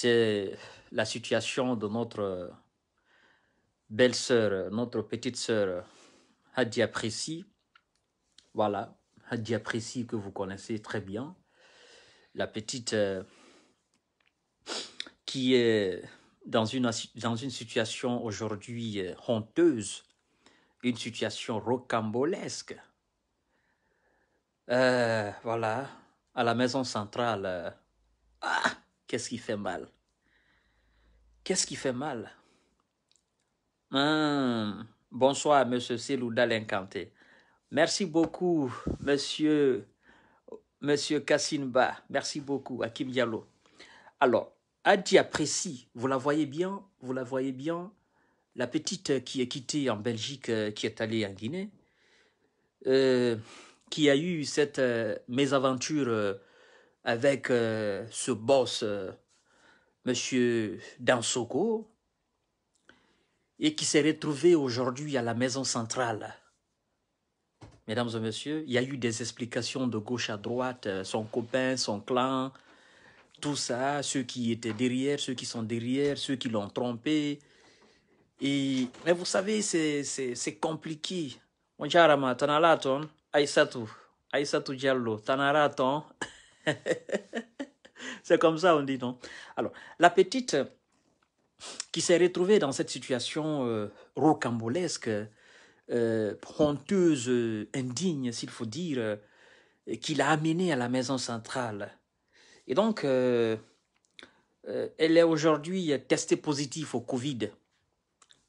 c'est la situation de notre euh, belle-sœur, notre petite sœur euh, Hadia Prissi. Voilà, Hadia Prissi que vous connaissez très bien. La petite euh, qui est dans une, dans une situation aujourd'hui honteuse, une situation rocambolesque. voilà, à la maison centrale. Ah, Qu'est-ce qui fait mal Qu'est-ce qui fait mal hmm. Bonsoir, Monsieur Selouda Lincanté. Merci beaucoup, Monsieur, Monsieur Merci beaucoup, Hakim Diallo. Alors, Adi apprécie, vous la voyez bien, vous la voyez bien, la petite qui est quittée en Belgique, euh, qui est allée en Guinée, euh, qui a eu cette euh, mésaventure avec euh, ce boss, euh, Monsieur Dansoko, et qui s'est retrouvé aujourd'hui à la maison centrale. Mesdames et messieurs, il y a eu des explications de gauche à droite, euh, son copain, son clan, tout ça, ceux qui étaient derrière, ceux qui sont derrière, ceux qui l'ont trompé. Et, mais vous savez, c'est compliqué. Aïssatou, Aïssatou Diallo, tanaraton. C'est comme ça, on dit, non Alors, la petite qui s'est retrouvée dans cette situation euh, rocambolesque, euh, honteuse, euh, indigne, s'il faut dire, euh, qui l'a amenée à la maison centrale. Et donc, elle est aujourd'hui testée positive au Covid.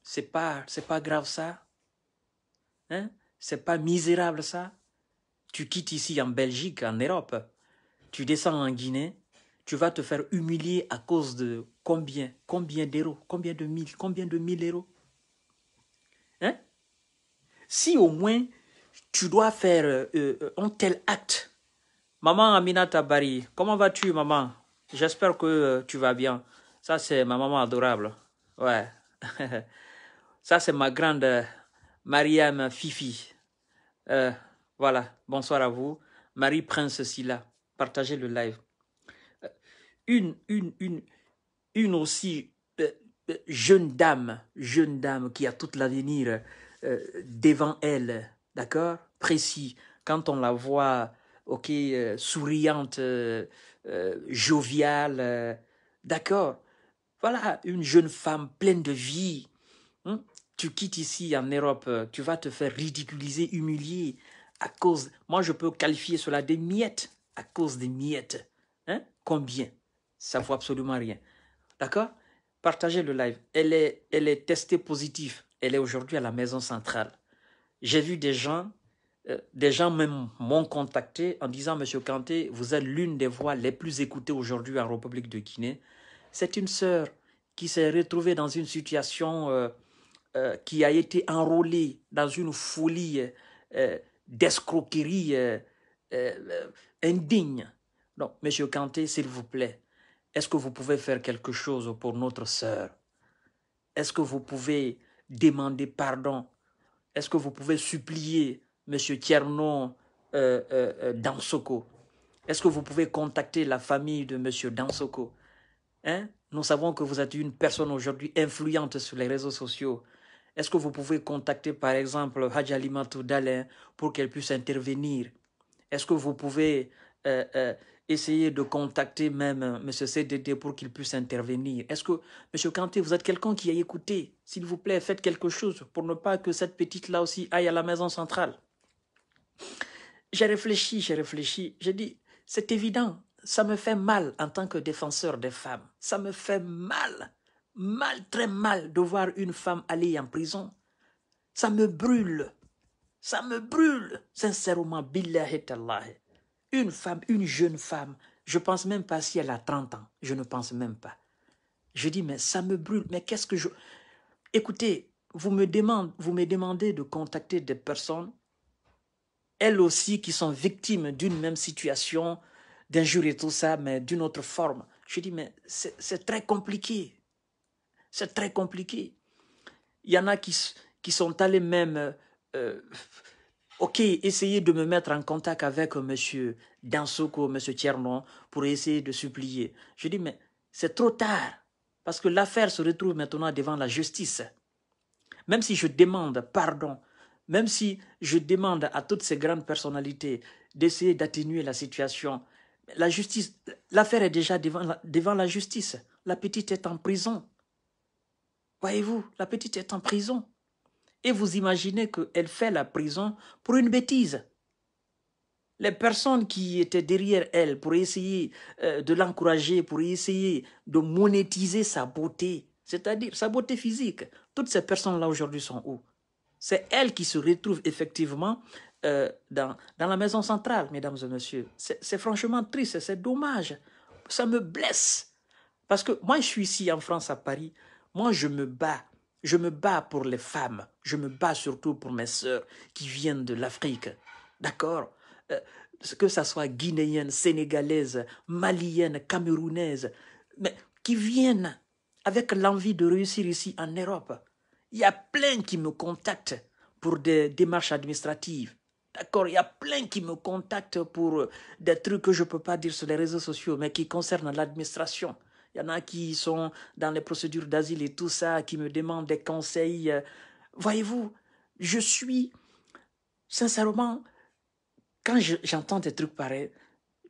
C'est pas, c'est pas grave ça Hein C'est pas misérable ça Tu quittes ici en Belgique, en Europe tu descends en Guinée, tu vas te faire humilier à cause de combien Combien d'euros Combien de mille Combien de mille euros Hein Si au moins tu dois faire euh, euh, un tel acte. Maman Amina Tabari, comment vas-tu, maman J'espère que euh, tu vas bien. Ça, c'est ma maman adorable. Ouais. Ça, c'est ma grande Mariam Fifi. voilà. Bonsoir à vous. Marie-Prince Silla. Partager le live. Euh, une, une, une, une aussi euh, euh, jeune dame, jeune dame qui a tout l'avenir devant elle, d'accord Précis. Quand on la voit, ok, souriante, joviale, d'accord Voilà, une jeune femme pleine de vie. Hein? tu quittes ici en Europe, tu vas te faire ridiculiser, humilier à cause, moi je peux qualifier cela des miettes à cause des miettes. Hein? Combien Ça vaut absolument rien. D'accord Partagez le live. Elle est, elle est testée positive. Elle est aujourd'hui à la maison centrale. J'ai vu des gens, euh, des gens même m'ont contacté en disant Monsieur Kanté, vous êtes l'une des voix les plus écoutées aujourd'hui en République de Guinée. C'est une sœur qui s'est retrouvée dans une situation euh, euh, qui a été enrôlée dans une folie d'escroquerie euh, euh, indigne. Donc, Monsieur Kanté, s'il vous plaît, est-ce que vous pouvez faire quelque chose pour notre sœur Est-ce que vous pouvez demander pardon Est-ce que vous pouvez supplier Monsieur Tiernon euh, Dansoko Est-ce que vous pouvez contacter la famille de Monsieur Dansoko hein Nous savons que vous êtes une personne aujourd'hui influente sur les réseaux sociaux. Est-ce que vous pouvez contacter par exemple Hadjalimatou Dalin pour qu'elle puisse intervenir est-ce que vous pouvez euh, euh, essayer de contacter même euh, M. CDD pour qu'il puisse intervenir Est-ce que, M. Kanté, vous êtes quelqu'un qui a écouté S'il vous plaît, faites quelque chose pour ne pas que cette petite-là aussi aille à la maison centrale. J'ai réfléchi, j'ai réfléchi, j'ai dit, c'est évident, ça me fait mal en tant que défenseur des femmes. Ça me fait mal, mal, très mal de voir une femme aller en prison. Ça me brûle. Ça me brûle, sincèrement, billahi Une femme, une jeune femme, je pense même pas si elle a 30 ans, je ne pense même pas. Je dis, mais ça me brûle, mais qu'est-ce que je... Écoutez, vous me, demandez, vous me demandez de contacter des personnes, elles aussi qui sont victimes d'une même situation, d'injures et tout ça, mais d'une autre forme. Je dis, mais c'est très compliqué. C'est très compliqué. Il y en a qui, qui sont allés même euh, euh, ok, essayez de me mettre en contact avec monsieur Dansoko, monsieur Tchernon, pour essayer de supplier. Je dis, mais c'est trop tard, parce que l'affaire se retrouve maintenant devant la justice. Même si je demande pardon, même si je demande à toutes ces grandes personnalités d'essayer d'atténuer la situation, la justice, l'affaire est déjà devant devant la justice. La petite est en prison. Voyez-vous, la petite est en prison. Et vous imaginez qu'elle fait la prison pour une bêtise. Les personnes qui étaient derrière elle pour essayer euh, de l'encourager, pour essayer de monétiser sa beauté, c'est-à-dire sa beauté physique, toutes ces personnes-là aujourd'hui sont où C'est elle qui se retrouve effectivement euh, dans, dans la maison centrale, mesdames et messieurs. C'est franchement triste, c'est dommage. Ça me blesse. Parce que moi, je suis ici en France, à Paris. Moi, je me bats je me bats pour les femmes, je me bats surtout pour mes sœurs qui viennent de l'Afrique. D'accord euh, Que ce soit guinéenne, sénégalaise, malienne, camerounaise, mais qui viennent avec l'envie de réussir ici en Europe. Il y a plein qui me contactent pour des démarches administratives. D'accord, il y a plein qui me contactent pour des trucs que je ne peux pas dire sur les réseaux sociaux, mais qui concernent l'administration. Il y en a qui sont dans les procédures d'asile et tout ça, qui me demandent des conseils. Voyez-vous, je suis, sincèrement, quand j'entends des trucs pareils,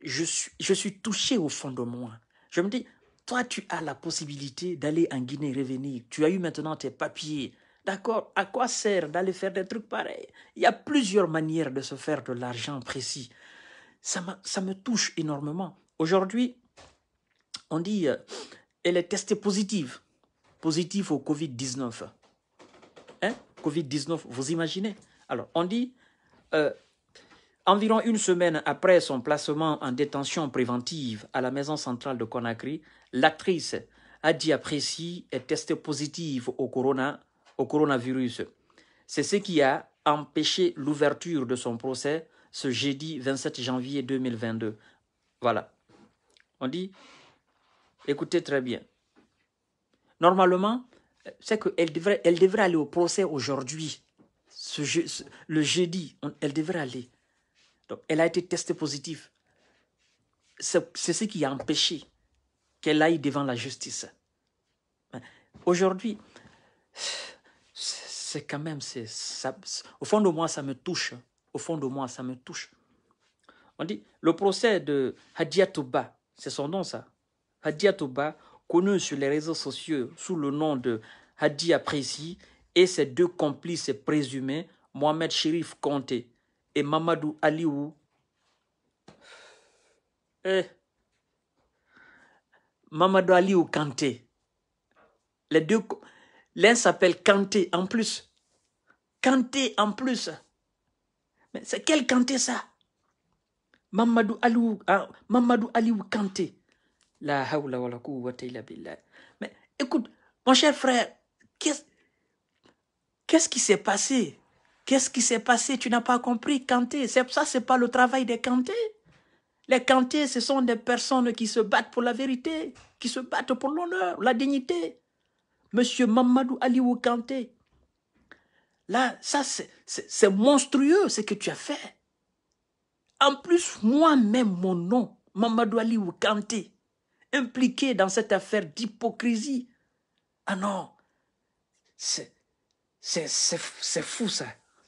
je suis, je suis touché au fond de moi. Je me dis, toi, tu as la possibilité d'aller en Guinée revenir. Tu as eu maintenant tes papiers. D'accord À quoi sert d'aller faire des trucs pareils Il y a plusieurs manières de se faire de l'argent précis. Ça, ça me touche énormément. Aujourd'hui, on dit, euh, elle est testée positive, positive au Covid-19. Hein? Covid-19, vous imaginez Alors, on dit, euh, environ une semaine après son placement en détention préventive à la maison centrale de Conakry, l'actrice a dit précis est testée positive au, corona, au coronavirus. C'est ce qui a empêché l'ouverture de son procès ce jeudi 27 janvier 2022. Voilà. On dit Écoutez très bien. Normalement, c'est devrait, elle devrait aller au procès aujourd'hui. Ce le jeudi, elle devrait aller. elle a été testée positive. C'est ce qui a empêché qu'elle aille devant la justice. Aujourd'hui, c'est quand même, ça, au fond de moi, ça me touche. Au fond de moi, ça me touche. On dit, le procès de Hadia Touba, c'est son nom ça, Hadia Touba, connue sur les réseaux sociaux sous le nom de Hadia Précy, et ses deux complices présumés, Mohamed Sherif Kanté et Mamadou Aliou. Eh. Mamadou Aliou Kanté. Les deux, l'un s'appelle Kanté en plus. Kanté en plus. Mais c'est quel Kanté ça Mamadou Aliou, ah, Mamadou Aliou Kanté. La hawla la Mais écoute, mon cher frère, qu'est-ce qui s'est passé Qu'est-ce qui s'est passé Tu n'as pas compris Kanté. Ça, ce n'est pas le travail des Kanté. Les Kanté, ce sont des personnes qui se battent pour la vérité, qui se battent pour l'honneur, la dignité. Monsieur Mamadou Aliou Kanté, là, ça, c'est monstrueux ce que tu as fait. En plus, moi-même, mon nom, Mamadou Aliou Kanté, impliqué dans cette affaire d'hypocrisie. Ah non, c'est fou ça,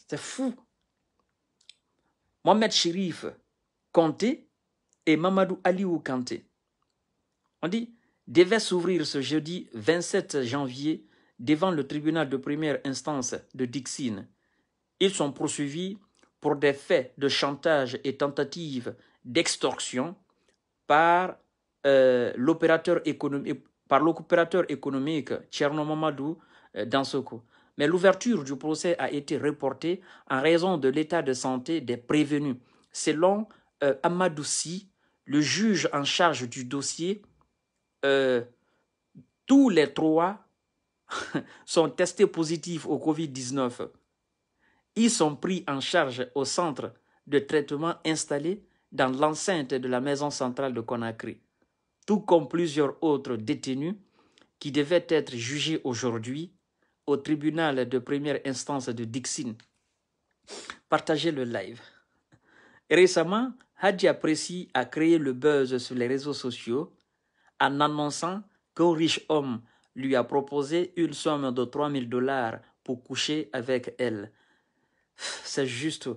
c'est fou. Mohamed Chérif Kanté et Mamadou Aliou Kanté. On dit, devait s'ouvrir ce jeudi 27 janvier devant le tribunal de première instance de Dixine. Ils sont poursuivis pour des faits de chantage et tentative d'extorsion par euh, l'opérateur par l'opérateur économique Tchernomamadou Mamadou ce euh, coup. Mais l'ouverture du procès a été reportée en raison de l'état de santé des prévenus. Selon euh, Amadou Si, le juge en charge du dossier, tous les trois sont testés positifs au Covid-19. Ils sont pris en charge au centre de traitement installé dans l'enceinte de la maison centrale de Conakry tout comme plusieurs autres détenus qui devaient être jugés aujourd'hui au tribunal de première instance de Dixin. Partagez le live. Récemment, Hadji Préci a créé le buzz sur les réseaux sociaux en annonçant qu'un riche homme lui a proposé une somme de 3000 dollars pour coucher avec elle. C'est juste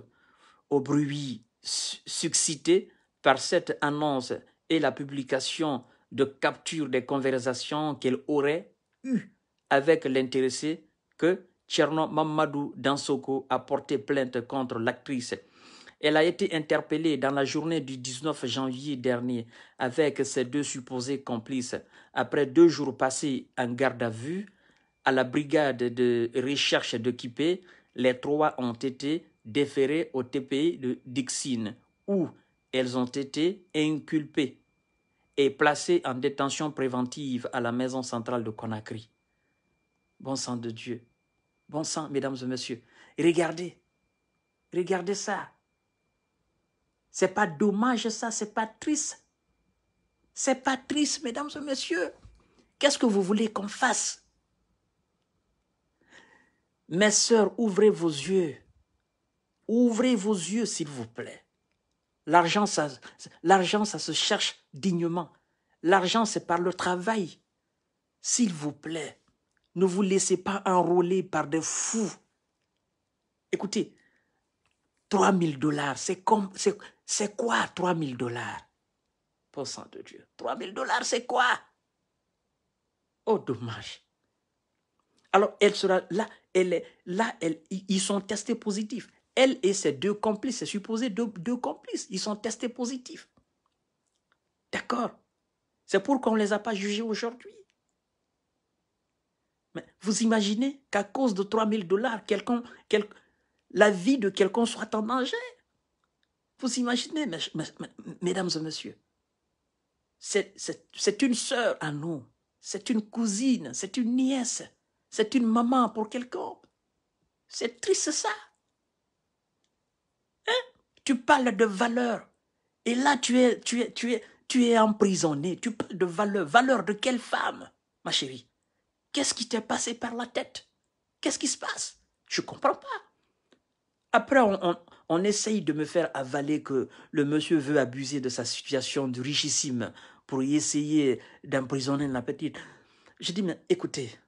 au bruit suscité par cette annonce et la publication de captures des conversations qu'elle aurait eues avec l'intéressé que Tcherno Mamadou Dansoko a porté plainte contre l'actrice. Elle a été interpellée dans la journée du 19 janvier dernier avec ses deux supposés complices. Après deux jours passés en garde à vue à la brigade de recherche de les trois ont été déférés au TPI de Dixine, où elles ont été inculpées et placées en détention préventive à la maison centrale de Conakry. Bon sang de Dieu. Bon sang, mesdames et messieurs. Regardez. Regardez ça. C'est pas dommage ça, c'est pas triste. C'est pas triste, mesdames et messieurs. Qu'est-ce que vous voulez qu'on fasse Mes soeurs, ouvrez vos yeux. Ouvrez vos yeux, s'il vous plaît. L'argent, ça, l'argent, ça se cherche dignement. L'argent, c'est par le travail. S'il vous plaît, ne vous laissez pas enrôler par des fous. Écoutez, 3 000 dollars, c'est, comme, c'est, quoi 3 000 dollars Pour de Dieu, 3 000 dollars, c'est quoi Oh, dommage. Alors, elle sera là, elle est, là, elle, ils sont testés positifs. Elle et ses deux complices, c'est supposé deux, complices, ils sont testés positifs. D'accord C'est pour qu'on ne les a pas jugés aujourd'hui. Mais vous imaginez qu'à cause de 3000 dollars, la vie de quelqu'un soit en danger Vous imaginez, mesdames et messieurs C'est une sœur à nous, c'est une cousine, c'est une nièce, c'est une maman pour quelqu'un. C'est triste ça. Tu parles de valeur. Et là, tu es, tu es, tu es, tu es emprisonné. Tu parles de valeur. Valeur de quelle femme, ma chérie Qu'est-ce qui t'est passé par la tête Qu'est-ce qui se passe Je ne comprends pas. Après, on, essaye de me faire avaler que le monsieur veut abuser de sa situation de richissime pour y essayer d'emprisonner la petite. Je dis, mais écoutez,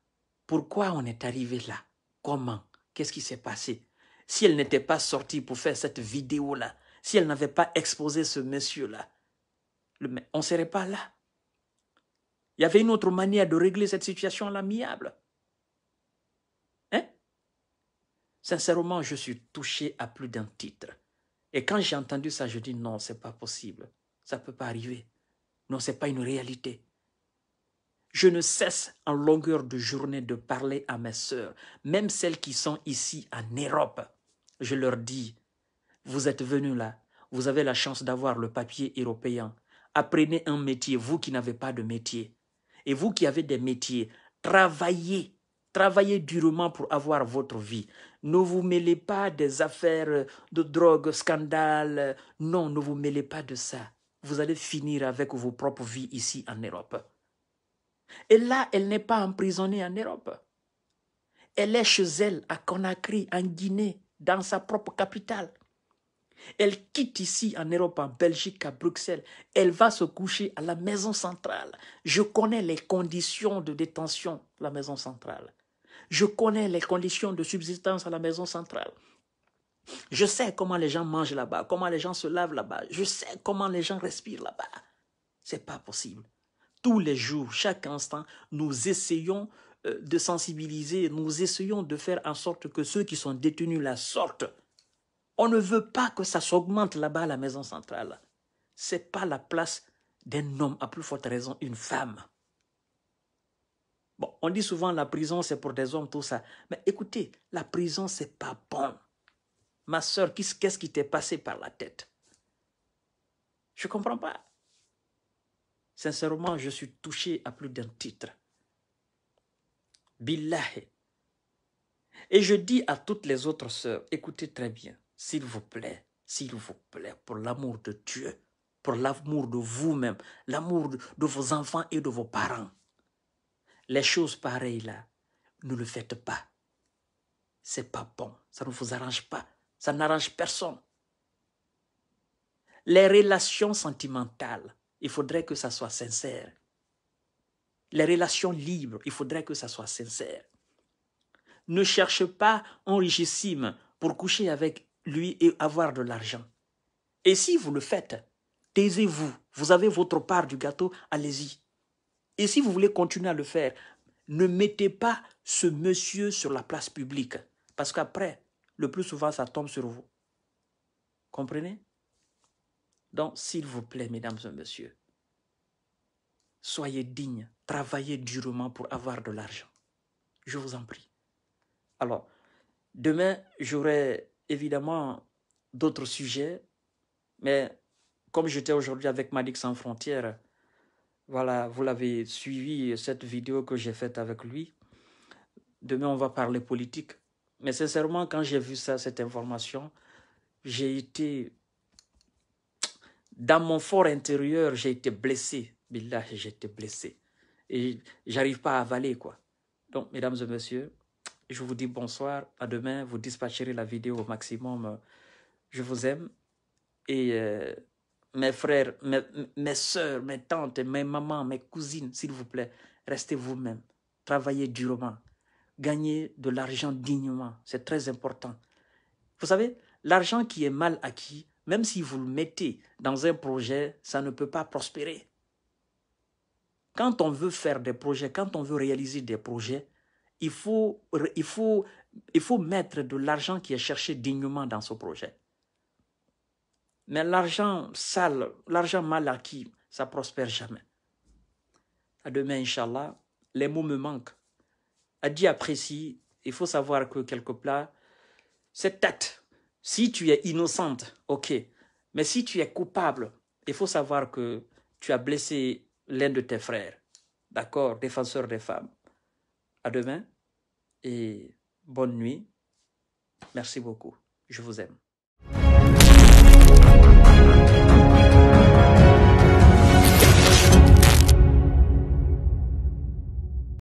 pourquoi on est arrivé là Comment Qu'est-ce qui s'est passé si elle n'était pas sortie pour faire cette vidéo-là, si elle n'avait pas exposé ce monsieur-là, on ne serait pas là. Il y avait une autre manière de régler cette situation à l'amiable. Hein? Sincèrement, je suis touché à plus d'un titre. Et quand j'ai entendu ça, je dis non, c'est pas possible. Ça ne peut pas arriver. Non, ce n'est pas une réalité. Je ne cesse en longueur de journée de parler à mes sœurs, même celles qui sont ici en Europe. Je leur dis, vous êtes venus là, vous avez la chance d'avoir le papier européen. Apprenez un métier, vous qui n'avez pas de métier. Et vous qui avez des métiers, travaillez, travaillez durement pour avoir votre vie. Ne vous mêlez pas des affaires de drogue, scandale. Non, ne vous mêlez pas de ça. Vous allez finir avec vos propres vies ici en Europe. Et là, elle n'est pas emprisonnée en Europe. Elle est chez elle, à Conakry, en Guinée dans sa propre capitale. Elle quitte ici en Europe, en Belgique, à Bruxelles. Elle va se coucher à la maison centrale. Je connais les conditions de détention à la maison centrale. Je connais les conditions de subsistance à la maison centrale. Je sais comment les gens mangent là-bas, comment les gens se lavent là-bas. Je sais comment les gens respirent là-bas. C'est pas possible. Tous les jours, chaque instant, nous essayons euh, de sensibiliser, nous essayons de faire en sorte que ceux qui sont détenus la sortent. On ne veut pas que ça s'augmente là-bas à la maison centrale. C'est pas la place d'un homme, à plus forte raison, une femme. Bon, on dit souvent la prison c'est pour des hommes, tout ça. Mais écoutez, la prison c'est pas bon. Ma soeur, qu'est-ce qui t'est passé par la tête Je comprends pas. Sincèrement, je suis touché à plus d'un titre. Billahi. Et je dis à toutes les autres sœurs, écoutez très bien, s'il vous plaît, s'il vous plaît, pour l'amour de Dieu, pour l'amour de vous-même, l'amour de vos enfants et de vos parents. Les choses pareilles là, ne le faites pas. C'est pas bon, ça ne vous arrange pas, ça n'arrange personne. Les relations sentimentales, il faudrait que ça soit sincère. Les relations libres, il faudrait que ça soit sincère. Ne cherche pas un richissime pour coucher avec lui et avoir de l'argent. Et si vous le faites, taisez-vous. Vous avez votre part du gâteau, allez-y. Et si vous voulez continuer à le faire, ne mettez pas ce monsieur sur la place publique. Parce qu'après, le plus souvent, ça tombe sur vous. Comprenez Donc, s'il vous plaît, mesdames et messieurs, Soyez digne, travaillez durement pour avoir de l'argent. Je vous en prie. Alors, demain, j'aurai évidemment d'autres sujets, mais comme j'étais aujourd'hui avec Malik Sans Frontières, voilà, vous l'avez suivi, cette vidéo que j'ai faite avec lui. Demain, on va parler politique. Mais sincèrement, quand j'ai vu ça, cette information, j'ai été... Dans mon fort intérieur, j'ai été blessé là, j'étais blessé. Et j'arrive pas à avaler, quoi. Donc, mesdames et messieurs, je vous dis bonsoir. À demain, vous dispatcherez la vidéo au maximum. Je vous aime. Et euh, mes frères, mes, mes soeurs, mes tantes, mes mamans, mes cousines, s'il vous plaît, restez vous-même. Travaillez durement. Gagnez de l'argent dignement. C'est très important. Vous savez, l'argent qui est mal acquis, même si vous le mettez dans un projet, ça ne peut pas prospérer. Quand on veut faire des projets, quand on veut réaliser des projets, il faut, il faut, il faut mettre de l'argent qui est cherché dignement dans ce projet. Mais l'argent sale, l'argent mal acquis, ça prospère jamais. À demain, Inch'Allah, les mots me manquent. Adi apprécie, il faut savoir que quelque part, cette tête, si tu es innocente, ok, mais si tu es coupable, il faut savoir que tu as blessé l'un de tes frères. D'accord, défenseur des femmes. À demain et bonne nuit. Merci beaucoup. Je vous aime.